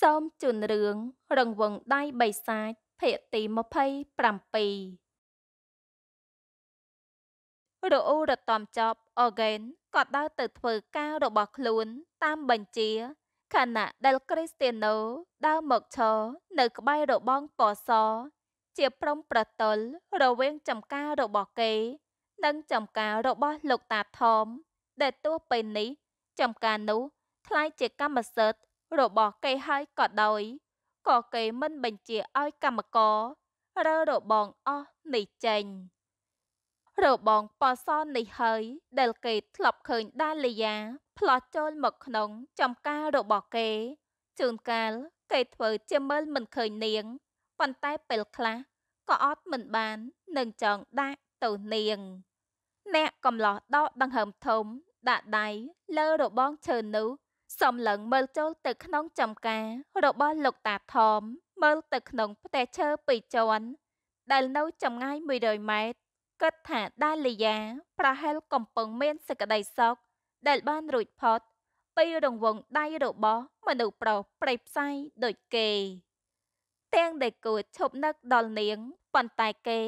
សូមជូនរឿងរង្វង់ដៃបិសាចភាគទី27រអ៊ូរតំចប់អូហ្គែនក៏ដើរទៅធ្វើការរបស់ខ្លួនតាមបញ្ជាខណៈដែលគ្រីស្ទីណូដើរមកឈរនៅ ក្បែររបងកសជាព្រំប្រទល់រវាង ចំការរបស់គេ និងចំការរបស់ លោកតាថមដែលទោះពេលនេះ ចំការនោះคล้ายជាកម្មសិទ្ធិរបស់គេហើយក៏ដោយក៏គេមិនបញ្ជាឲ្យ កម្មកររើរបងអស់នេះចេញរបងប៉សនេះហើយ ដែលគេធ្លាប់ឃើញដាលីយ៉ាផ្លោះចូលមកក្នុង ចំការរបស់គេជួនកាល គេធ្វើជាមើលមិនឃើញនាង ប៉ុន្តែពេលខ្លះក៏អត់មិនបាននឹងចង់ដាក់ទៅនាង អ្នកកំឡោះដកដង្ហើមធំដាក់ដៃលើរបងឈើនោះសំឡឹងមើលចូលទៅក្នុងចំការរបស់លោកតាថមមើលទៅក្នុងផ្ទះឈើពីរជាន់ដែលនៅចម្ងាយ100ម៉ែត្រគិតថាដាលីយ៉ាប្រហែលកំពុងមានសេចក្តីសោកដែលបានរួចផុតពីរង្វង់ដៃរបស់មនុស្សប្រុសប្រេផ្សៃដូចគេ ទាំងដែលគួរឈប់នឹកដល់នាងប៉ុន្តែគេ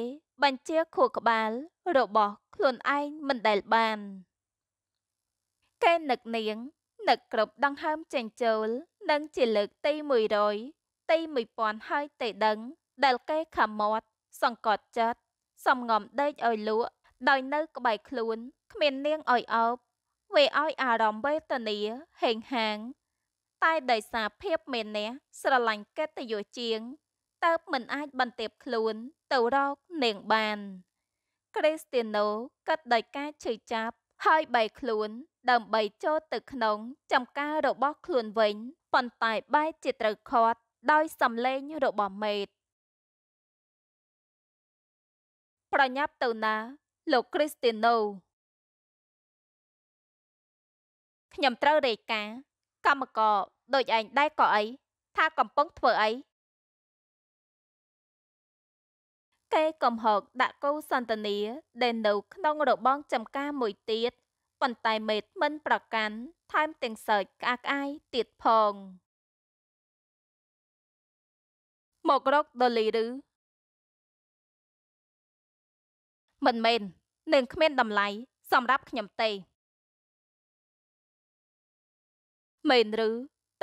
បញ្ជាខួរក្បាល របស់ខ្លួនឯងមិនដែលបានគេនឹកនាងនឹកគ្រប់ដង្ហើមចេញចូលនឹងជាលើកទី100ទី1000ហើយតែដឹង ដែលគេខំមាត់សង្កត់ចិត្តសំងំដេកឲ្យលក់ ដោយនៅក្បែរខ្លួនគ្មាននាងឲ្យអោបវេឲ្យអារម្មណ៍វេទនាហេងហាង តែដោយសារភាពមេនះ ស្រឡាញ់កិត្តិយសជាងតើបមិនអាចបន្ទាបខ្លួនទៅរកនាងបានគ្រីស្ទីណូកាត់ដោយការឈឺចាប់ហើយបែកខ្លួន ដើម្បីចូលទៅក្នុង ចំការរបស់ខ្លួនវិញប៉ុន្តែបែរជាត្រូវខាត់ដោយសំឡេងរបស់មេត ប្រញាប់ទៅណា លោកគ្រីស្ទីណូខ្ញុំត្រូវរេការកម្មករដូចឯងដែរក៏អីថាកំពុងធ្វើអីគេកំហកដាក់គូសន្តានាដែលនៅ ក្នុងរបងចំការមួយទៀតប៉ុន្តែមេតមិន ប្រកាន់ថែមទាំងសើចក្អាកក្អាយទៀតផងមករកដលីឬមិនមែននឹងគ្មានតម្លៃសម្រាប់ខ្ញុំទេមែនឬ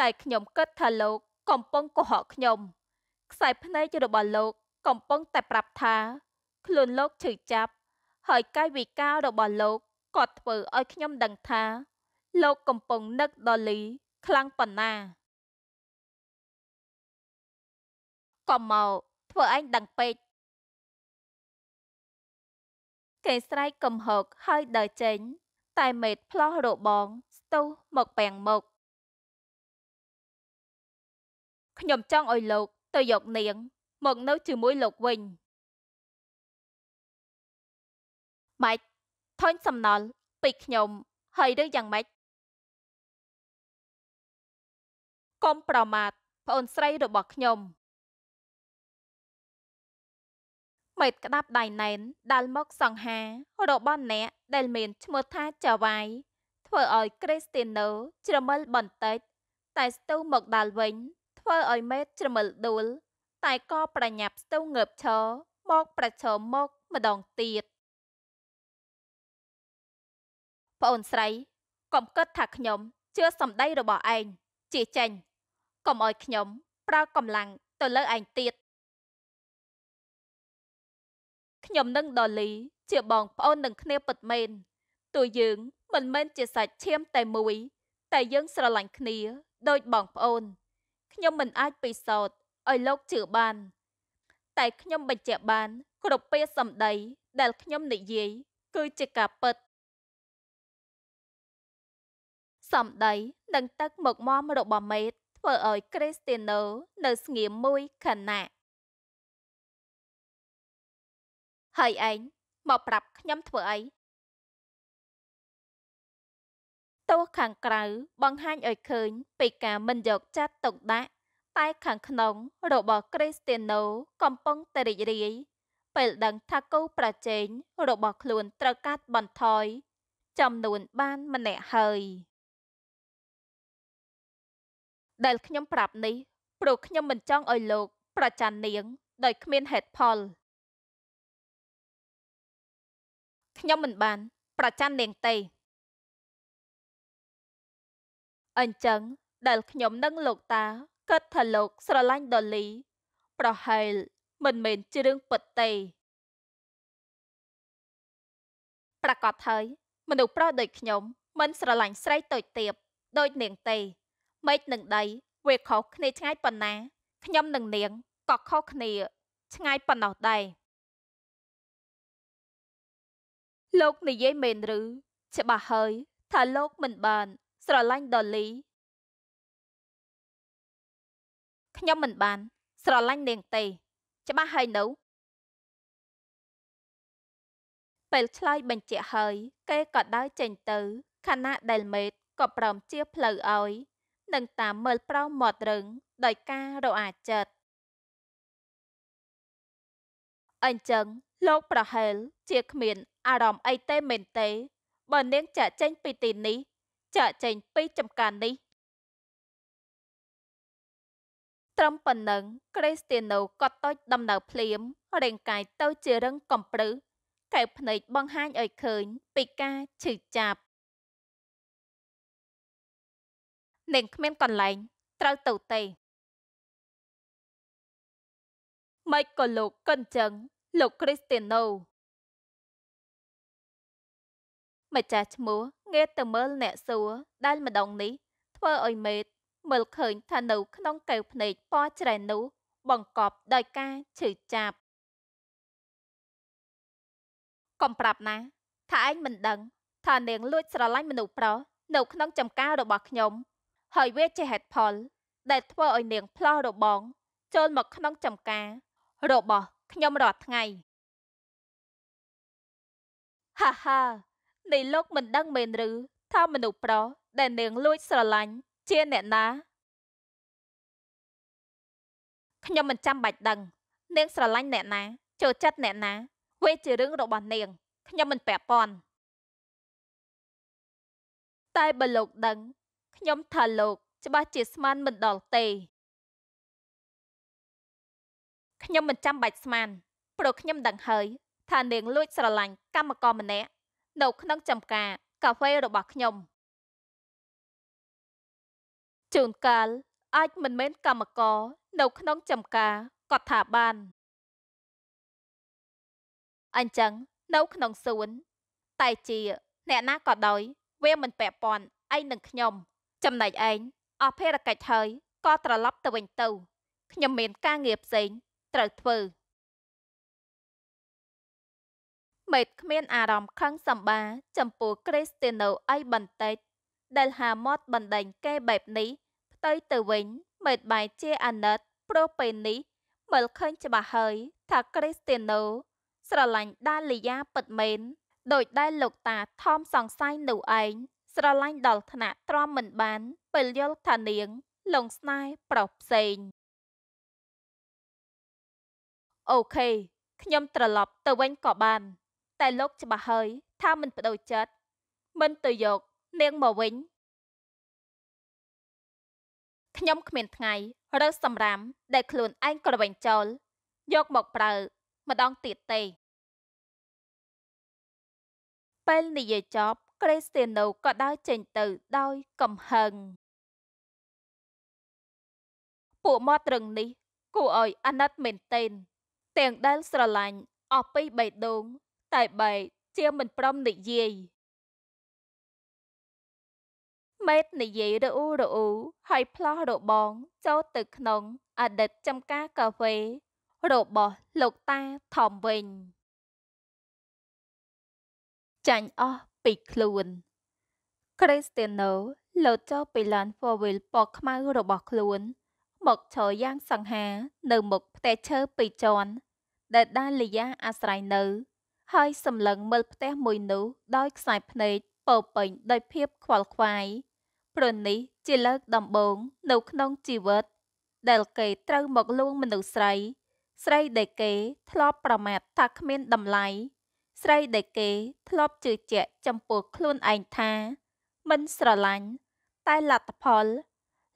តែខ្ញុំគិត ថាលោកកំពុងកុហកខ្ញុំ ខ្សែភ្នែករបស់លោកកំពុងតែប្រាប់ថា ខ្លួនលោកឈឺចាប់ ហើយកាយវិការរបស់លោកក៏ធ្វើឲ្យខ្ញុំដឹងថា លោកកំពុងនឹកដល់លី ខ្លាំងប៉ុណ្ណាកុំមកធ្វើឯងដឹងពេកគេស្រែកកំហុកហើយដើរចេញតែមេតផ្លោះរបងស្ទុះមកពេងមុខខ្ញុំចង់ឲ្យលោកទៅយកនាងមកនៅ ជាមួយលោកវិញម៉េចថុញសំណល់ពីខ្ញុំ ហើយនឹងយ៉ាងម៉េចកុំប្រមាថប្អូនស្រីរបស់ខ្ញុំមេតក្តាប់ដៃណែនដាល់មក សង្ហារបស់អ្នកដែលមានឈ្មោះថាចាវាយធ្វើឲ្យ គ្រេស្ទីណូជ្រមិលបន្តិចតែស្ទូមកដាល់វិញ ធ្វើឲ្យមេតជ្រមិលដួលតែក៏ប្រញាប់ស្ទូងងើបឈរមក ប្រឈមមកម្ដងទៀតប្អូនស្រីកុំគិតថាខ្ញុំជឿសម្ដីរបស់ឯងជាចេញកុំអោយខ្ញុំ ប្រើកម្លាំងទៅលើឯងទៀតខ្ញុំនឹងដលី ជាបងប្អូននឹងគ្នាពិតមែនតួយើង មិនមែនជាសាច់ឈាមតែមួយ តែយើង ស្រឡាញ់គ្នា ដូចបងប្អូនខ្ញុំមិនអាចពិសោធន៍ឲ្យលោកជឿបាន តែខ្ញុំបញ្ជាក់បាន គ្រប់ពាក្យសម្ដីដែលខ្ញុំនិយាយគឺជាការពិតសម្ដីនិងទឹកមកមមរបស់មេត ធ្វើឲ្យគ្រីស្ទីណូនៅស្ងៀមមួយខណៈហើយឯងមកប្រាប់ខ្ញុំធ្វើអីទោះខាងក្រៅបង្ហាញឲ្យឃើញ ពីការមិនយកចិត្តទុកដាក់តែខាងក្នុងរបស់ គ្រីស្ទីណូកំពុងតែរីករាយពេលដឹងថាគូប្រជែងរបស់ខ្លួន ត្រូវកាត់បន្ថយចំនួនបានម្នាក់ហើយ ដែលខ្ញុំប្រាប់នេះព្រោះខ្ញុំមិនចង់ឲ្យលោក ប្រច័ណ្ឌនាងដោយគ្មានហេតុផលខ្ញុំមិនបាន ប្រច័ណ្ឌនាងទេអញ្ចឹង ដែលខ្ញុំនិងលោកតាគិតថាលោក ស្រឡាញ់ដលី ប្រហែលមិនមែនជារឿងពិតទេប្រកាសហើយ មនុស្សប្រុសដូចខ្ញុំ មិន ស្រឡាញ់ស្រីតូចទៀបដូចនាងទេមេឃនឹងដីវាខុសគ្នាឆ្ងាយប៉ុណ្ណាខ្ញុំនិងនាងក៏ខុសគ្នា ឆ្ងាយប៉ុណ្ណោះដែរលោកនិយាយមែនឬ ច្បាស់ហើយ ថាលោកមិនបានស្រឡាញ់ដលីខ្ញុំមិនបាន ស្រឡាញ់នាងទេ ច្បាស់ហើយនៅពេលឆ្លើយបញ្ជាក់ហើយ គេក៏ដើរចេញទៅខណៈដែលមេត ក៏ព្រមជាផ្លូវឲ្យនឹង តាមមើលប្រោមមាត់រឹង ដោយការរអាចិត្តអញ្ចឹងលោកប្រហែលជាគ្មានអារម្មណ៍អីទេមែនទេបើនាងចាក់ចេញ ពីទីនេះចាក់ចេញ ពីចំការនេះត្រឹមប៉ុណ្ណឹងក្រេស្ទីណូក៏តូចដំណើរភ្លាមរាងកាយទៅជារឹងកំប្រឹសកែវភ្នែកបង្ហាញឲ្យឃើញ ពីការឈឺចាប់នាងគ្មានកន្លែង ត្រូវទៅទេម៉េចក៏លោកកិនចឹង លោកគ្រីស្ទីណូម្ចាស់ឈ្មោះងាកទៅមើល អ្នកសួរដែលម្ដងនេះធ្វើឲ្យមេមើលឃើញថានៅក្នុងកែវភ្នែកពណ៌ច្រៃនោះបង្កប់ដោយការឈឺចាប់កុំប្រាប់ណា ថាឯងមិនដឹងថានាងលួច ស្រឡាញ់មនុស្សប្រុសនៅក្នុងចំការរបស់ខ្ញុំហើយវាជាហេតុផល ដែលធ្វើឲ្យនាងផ្លោះរបងចូល មក ក្នុងចំការ របស់ខ្ញុំរាល់ថ្ងៃហាហានៃលោក មិនដឹងមែនឬថាមនុស្សប្រុសដែល នាងលួចស្រឡាញ់ជាអ្នកណាខ្ញុំមិនចាំបាច់ដឹង នាងស្រឡាញ់អ្នកណាចូលចិត្តអ្នកណាវាជារឿងរបស់នាងខ្ញុំមិនពាក់ព័ន្ធតែបើលោកដឹងខ្ញុំថាលោក ច្បាស់ជាស្មានមិនដល់ទេខ្ញុំមិនចាំបាច់ស្មានព្រោះខ្ញុំដឹង ហើយ ថានាង លួចស្រឡាញ់កម្មករម្នាក់នៅ ក្នុងចំការកាហ្វេរបស់ខ្ញុំជួនកាល អាចមិនមែនកម្មករនៅក្នុងចំការកត់ថាបាន អញ្ចឹងនៅក្នុងសួន តែជា អ្នកណាក៏ដោយវា មិនពាក់ព័ន្ធឯងនឹងខ្ញុំ ចំណែកឯងអស់ភារកិច្ចហើយក៏ត្រឡប់ទៅវិញទៅ ខ្ញុំមាន ការងារផ្សេងត្រូវធ្វើមេតគ្មាន អារម្មណ៍ខឹងសម្បាចំពោះ Cristiano អីបន្តិច ដែលហាមាត់បណ្ដេញគេបែបនេះទៅទៅវិញមេតបាយជាអាណិតព្រោះពេលនេះមើលឃើញ ច្បាស់ហើយ ថាគ្រីស្ទីណូស្រឡាញ់ដាលីយ៉ាពិតមែនដោយដែលលោកតាថមសង្ស័យនោះឯងស្រឡាញ់ដល់ថ្នាក់ទ្រាំមិនបានពេលយល់ថានាងលងស្នេហ៍ប្រុសផ្សេងអូខេខ្ញុំ ត្រឡប់ទៅវិញក៏បាន តែលោកច្បាស់ហើយ ថាមិនបដូរចិត្តមិនទៅយកនាងមកវិញខ្ញុំគ្មានថ្ងៃរើសម្រាម ដែលខ្លួនឯងក្រវែងចោលយកមកប្រើម្ដងទៀតទេពេលនិយាយចប់ Cristiano ក៏ដើរចេញទៅដោយកំហឹងពួកមាត់រឹងនេះ គួរឲ្យអាណិតមែនទែនទាំងដែលស្រឡាញ់អស់ពីបេះដូង តែបែជាមិនព្រមនិយាយមេតនិយាយរអ៊ូរអ៊ូហើយផ្លោះរបងចូលទៅក្នុងអតីតចំការកាហ្វេរបស់លោកតាថំវិញ ចាញ់អស់ពីខ្លួន Cristiano លោតចូលពីឡាន four wheel ពណ៌ខ្មៅរបស់ខ្លួន មកឈរយ៉ាងសង្ហានៅមុខផ្ទះឈើពីរជាន់ដែលដាលីយ៉ាអាស្រ័យនៅ ហើយសម្លឹងមើលផ្ទះមួយនោះដោយខ្សែភ្នែកពោពេញដោយភាពខ្វល់ខ្វាយព្រោះនេះជាលើកដំបូង នៅក្នុងជីវិត ដែលគេត្រូវមកលួងមនុស្សស្រី ស្រីដែលគេ ធ្លាប់ប្រមាថថាគ្មានតម្លៃស្រីដែលគេ ធ្លាប់ជឿជាក់ចំពោះខ្លួនឯងថា មិនស្រឡាញ់តែលទ្ធផល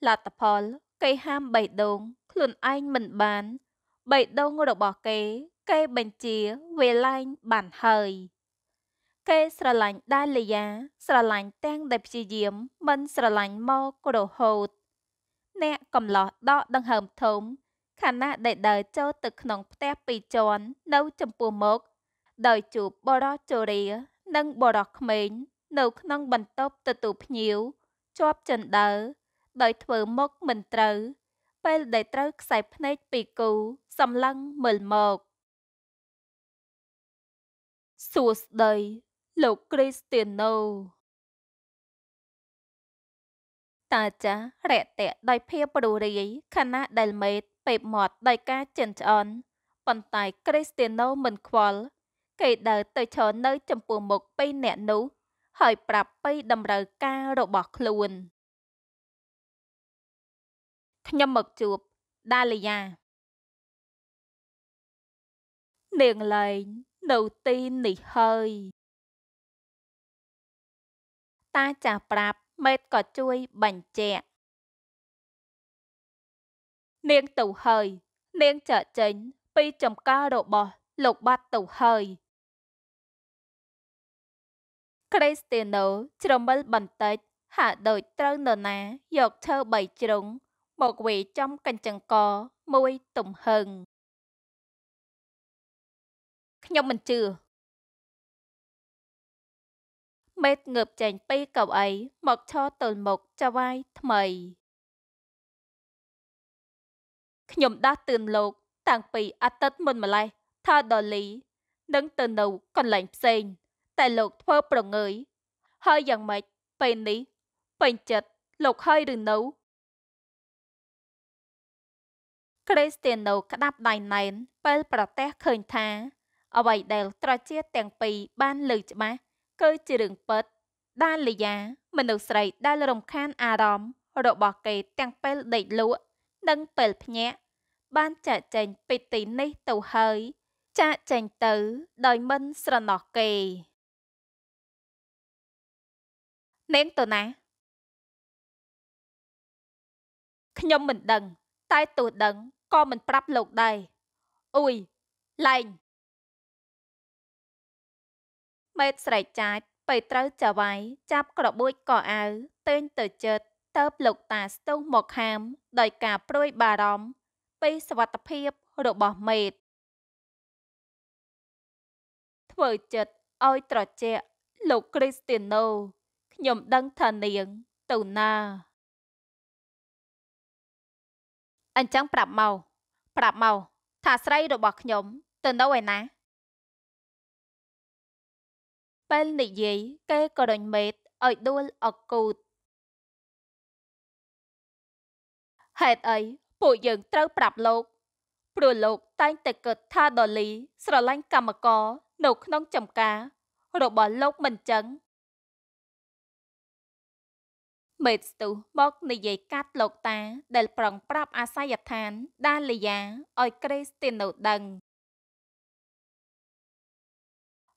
លទ្ធផលគេហាមបេះដូងខ្លួនឯងមិនបានបេះដូងរបស់គេគេបញ្ជាវាលែងបានហើយគេស្រឡាញ់ដាលីយ៉ាស្រឡាញ់ទាំងដែលព្យាយាមមិន ស្រឡាញ់មករហូតអ្នកកំឡោះដកដង្ហើមធំខណៈដែលដើរចូលទៅក្នុងផ្ទះពីរជាន់នៅចំពោះមុខដោយជួបបរោះជរានិងបរោះក្មេងនៅ ក្នុងបន្ទប់ទទួលភ្ញៀវជាប់ចិនដើដោយធ្វើមុខមិនត្រូវ ពេលដែលត្រូវខ្សែភ្នែកពីគូសម្លឹងមើលមកសួស្តីលោកគ្រីស្ទៀណូតាចារៈតៈដោយភាពរុរាយខណៈដែលមេតពេបមាត់ដោយការចិនឆ្អន់ប៉ុន្តែគ្រីស្ទៀណូមិនខ្វល់គេដើរទៅឈរនៅចំពោះមុខពីរអ្នកនោះហើយ ប្រាប់ពីតម្រូវការរបស់ខ្លួន ខ្ញុំមកជួប ដាលីយ៉ានាងលែងនៅទីនេះហើយតាចាស់ប្រាប់មេតក៏ជួយបញ្ជាក់នាងទៅហើយ នាងចកចេញពីចំការរបស់ លោកបាត់ទៅហើយគ្រីស្ទីណូជ្រមិលបន្តិច ហាក់ដូចត្រូវនរណាយកឈើបីជ្រុងមកវេចំកញ្ចឹងកមួយទំហឹងខ្ញុំមិនជឿមេតងើបចេញពីកៅអី មកឈរទល់មុខចវាយថ្មីខ្ញុំដាស់តឿនលោកតាំងពីអាទិត្យមុនម្ល៉េះថាដលី នឹងទៅនៅកន្លែងផ្សេងតែលោកធ្វើប្រងើយហើយយ៉ាងម៉េចពេលនេះពេញចិត្តលោកហើយឬនៅគ្រេស្ទីណូក្តាប់ដៃណែន ពេល ប្រទេសឃើញថា អ្វី ដែលត្រជាទាំងពីរបានលើច្បាស់គឺជារឿងពិតដាលីយ៉ាមនុស្សស្រីដែលរំខាន អារម្មណ៍របស់គេទាំងពេលដេកលក់និងពេលភ្ញាក់បានចាក់ចែងពីទីនេះទៅហើយ ចាក់ចែងទៅដោយមិនស្រណោះគេនាងតូណាខ្ញុំមិនដឹង តែទោះដឹងក៏មិនប្រាប់លោកដែរអ៊ុយឡែងមេតស្រែកចាច់បើត្រូវចាវាយចាប់ក្របួចកអាវទែងទៅចិត្តទៅលោកតាស្ទុះមកខាម ដោយការព្រួយ បារម្ភពីសវត្ថភាពរបស់មេត ធ្វើចិត្តឲ្យត្រជាក់លោកគ្រីស្ទីណូខ្ញុំដឹងថានាងទៅណា អញ្ចឹង ប្រាប់មកប្រាប់មកថាស្រីរបស់ខ្ញុំ ទៅនៅឯណាពេលនិយាយគេក៏ដេញមេតឲ្យដួលអកូតហេតុអីពួកយើងត្រូវប្រាប់លោកព្រោះលោក តែងតែគិតថាដលី ស្រឡាញ់កម្មករនៅក្នុងចំការ របស់លោកមិនចឹងមេតស្ទុះមកនិយាយកាត់លោកតាដែល ប្រងប្រាប់អាស័យដ្ឋាន ដាលីយ៉ាឲ្យគ្រេស្ទីណូដឹង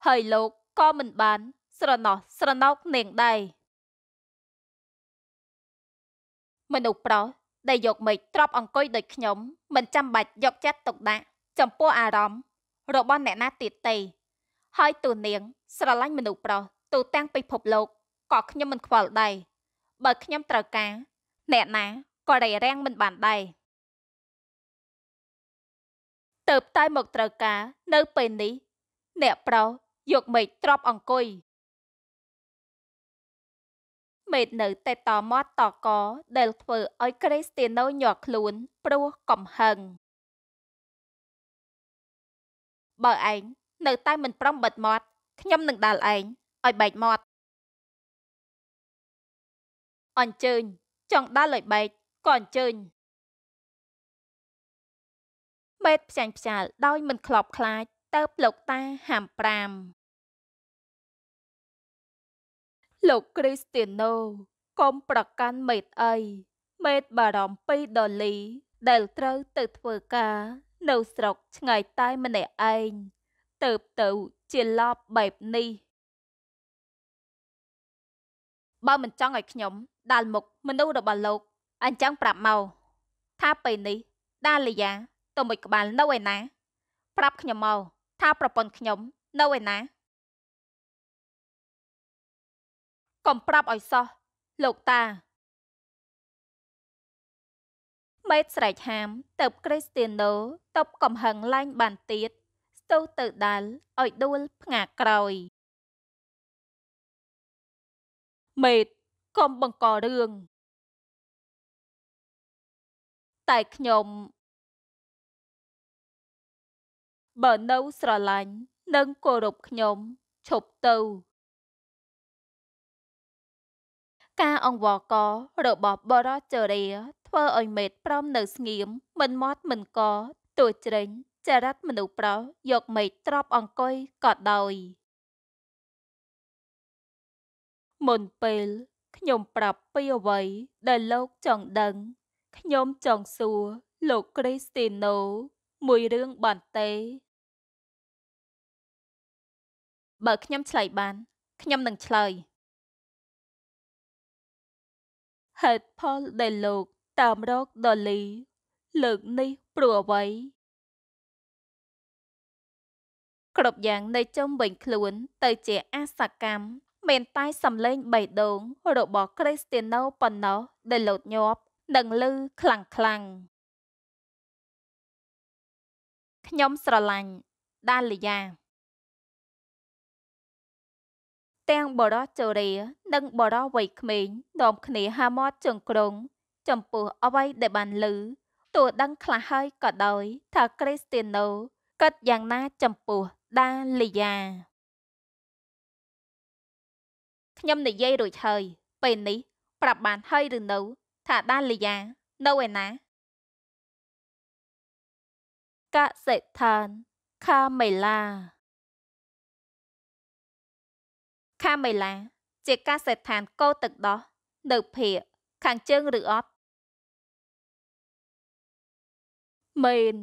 ហើយលោកក៏មិនបាន ស្រណោះស្រណោកនាងដែរមនុស្សប្រុសដែលយកមេឃទ្រប អង្គុយដូចខ្ញុំ មិនចាំបាច់យកចិត្តទុកដាក់ចំពោះអារម្មណ៍របស់អ្នកណាទៀតទេហើយទូនាងស្រឡាញ់មនុស្សប្រុសទូទាំងពិភពលោកក៏ខ្ញុំមិនខ្វល់ដែរបើខ្ញុំត្រូវការអ្នកណាក៏រារាំងមិនបានដែរទៅតែមកត្រូវការនៅពេលនេះអ្នកប្រុសយកមេឃទ្របអង្គុយមេឃនៅតែតមាត់តកដែលធ្វើឲ្យគ្រេស្ទីណូញ័រខ្លួនព្រោះកំហឹងបើឯងនៅតែមិន ប្រំបិទមាត់ខ្ញុំនឹងដាល់ឯងឲ្យបែកមាត់អញ្ជើញចង់ដាល់ឲ្យបែកក៏អញ្ជើញមេតផ្សាញ់ផ្សាលដោយមិនខ្លោបខ្លាចទៅលោកតាហាំ5លោកគ្រីស្ទីណូកុំប្រកាន់មេតអីមេតបារម្ភ2ដុល្លីដែលត្រូវ ទៅធ្វើការនៅស្រុកឆ្ងាយតែម្នាក់ឯងទៅទៅជាឡប់បែបនេះបើមិនចង់ឲ្យខ្ញុំដាល់មុខមនុស្សរបស់លោកអញ្ចឹងប្រាប់មកថាពេលនេះដាលីយ៉ាទៅមួយក្បាលនៅឯណា ប្រាប់ខ្ញុំមកថាប្រពន្ធខ្ញុំ នៅឯណាកុំប្រាប់ឲ្យសោះលោកតាមេតស្រែកហាមទៅគ្រីស្ទីណូតបកំហឹងឡាញបានទៀតស្ទុះទៅដាល់ឲ្យដួលផ្ងាក្រោយ មេតកុំបង្ករឿងតែខ្ញុំបើនៅស្រឡាញ់និងគោរពខ្ញុំឈប់ទៅ ការអង្វរករបស់បរជរាធ្វើឲ្យមេតព្រមនៅស្ងៀមមិនមត់មិនកទួច្រេញចរិតមនុស្សប្រុសយកមេឃត្រប់អង្គុយក៏ដោយមុនពេលខ្ញុំប្រាប់ពីអ្វីដែលលោកចង់ដឹងខ្ញុំចង់សួរលោកគ្រីស្ទីណូមួយរឿងបន្តិចបើខ្ញុំ ឆ្លើយបានខ្ញុំនឹងឆ្លើយ Head Paul ដែលលោកតាមរក Dolly លើកនេះព្រោះអ្វីគ្រប់យ៉ាងនៅជុំវិញខ្លួន ទៅ ជាអសកម្មមានតែសំឡេងបេះដូង របស់ Cristiano ប៉ុណ្ណោះដែលលោតញាប់និងលឺខ្លាំងខ្លាំងខ្ញុំស្រឡាញ់ដាលីយ៉ាទាំងបរោះចរានិងបរោះវ័យក្មេងនាំគ្នាហាមាត់ជើងក្រុងចំពោះអ្វីដែលបានលឺទោះដឹងខ្លះហើយក៏ដោយ ថាគ្រីស្ទីណូកិតយ៉ាងណាចំពោះដាលីយ៉ាខ្ញុំនិយាយរួចហើយ ពេលនេះ ប្រាប់បានហើយឬនៅថាដាលីយ៉ានៅឯណាកសិដ្ឋានខាមេឡាខាមេឡាជាកសិដ្ឋានកោទឹកដោះនៅភៀកខាងជើងឬអត់មែន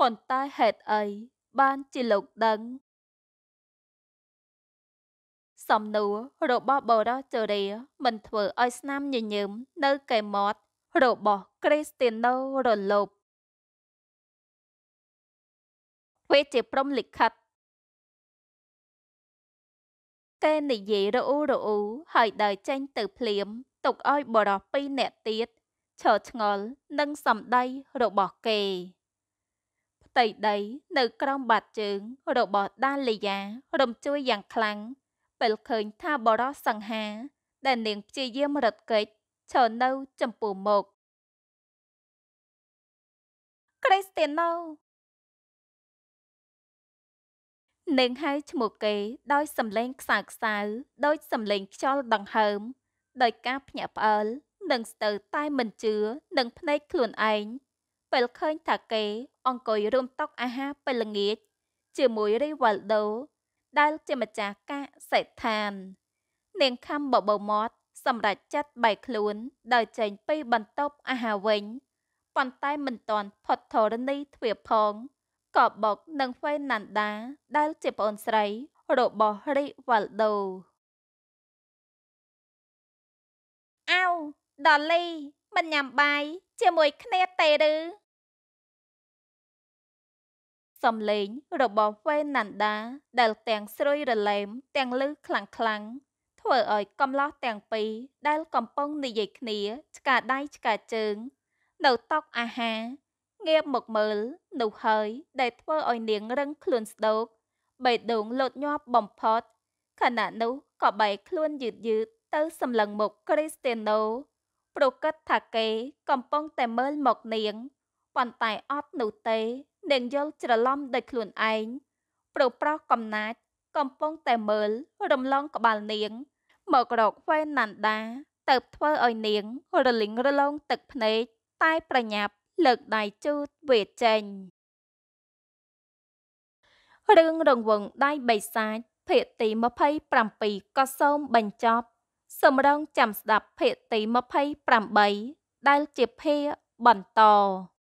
ប៉ុន្តែហេតុអីបានជាលោកដឹងសំណួររបស់បរោះចរាមិនធ្វើឲ្យស្នាមញញឹមនៅកែមាត់របស់គ្រីស្ទីណូរលប់វាជាព្រំលិខិតគេនិយាយរអ៊ូរអ៊ូហើយដើរចេញ ទៅ ភ្លាមទុកឲ្យបរោះពីរនាក់ទៀតឈរឆ្ងល់នឹងសម្ដីរបស់គេផ្ទៃដី នៅ ក្រោមបាតជើង របស់ដាលីយ៉ារំជួយយ៉ាងខ្លាំងពេលឃើញថាបរោះសង្ហា ដែល នាងព្យាយាមរត់គេចឈរនៅចំពោះមុខ Cristiano នាងហៅឈ្មោះគេដោយសំឡេងខ្សៅខ្សៅដោយសំឡេងខ្យល់ដង្ហើម ដោយការភ្ញាក់ផ្អើលនិងស្ទើរតែមិនជឿនឹងភ្នែកខ្លួនឯងពេលឃើញថាគេអង្គុយរួមតុអាហារពេលល្ងាចជាមួយរីវ៉ាល់ដូដែលជាម្ចាស់កាសេដ្ឋាន នាងខំបបោមាត់សម្រាប់ចាត់បែកខ្លួន ដោយចេញពីបន្ទប់អាហារវិញប៉ុន្តែមិនទាន់ផុតធរណីទ្វារផងកបុកនិងហ្វេណាន់ដាដែលជាប្អូនស្រីរបស់រីវ៉ាល់ដូអោដលីមិនញ៉ាំបាយជាមួយគ្នាទេឬសំឡេងរបស់ហ្វេណាន់ដាដែល ទាំងស្រួយរលែមទាំងលឺខ្លាំងខ្លាំងធ្វើឲ្យ កំឡោះទាំងពីរដែល កំពុងនិយាយគ្នាឆ្កាដៃឆ្កាជើងនៅតុអាហារងាបមកមើល នោះហើយដែលធ្វើឲ្យនាងរឹងខ្លួនស្ដោកបេះដូងលោតញាប់បំផុតខណៈនោះក៏បែកខ្លួនយឺតយឺតទៅសម្លឹងមុខគ្រីស្ទីណូប្រកាសថាគេកំពុងតែមើលមកនាងប៉ុន្តែអត់នោះទេនាងយល់ច្រឡំដោយខ្លួនឯងប្រប្រុសកំណាចកំពុងតែមើលរំលងក្បាលនាង មករកវ៉េណាន់ដាទៅធ្វើឲ្យនាងរលីងរលោងទឹកភ្នែកតែប្រញាប់លើកដៃជូតវេចេញរឿងរង្វង់ដៃបិសាចភាគទី27ក៏សូមបញ្ចប់សម្រងចាំស្ដាប់ភាគទី28ដែលជាភាគបន្ត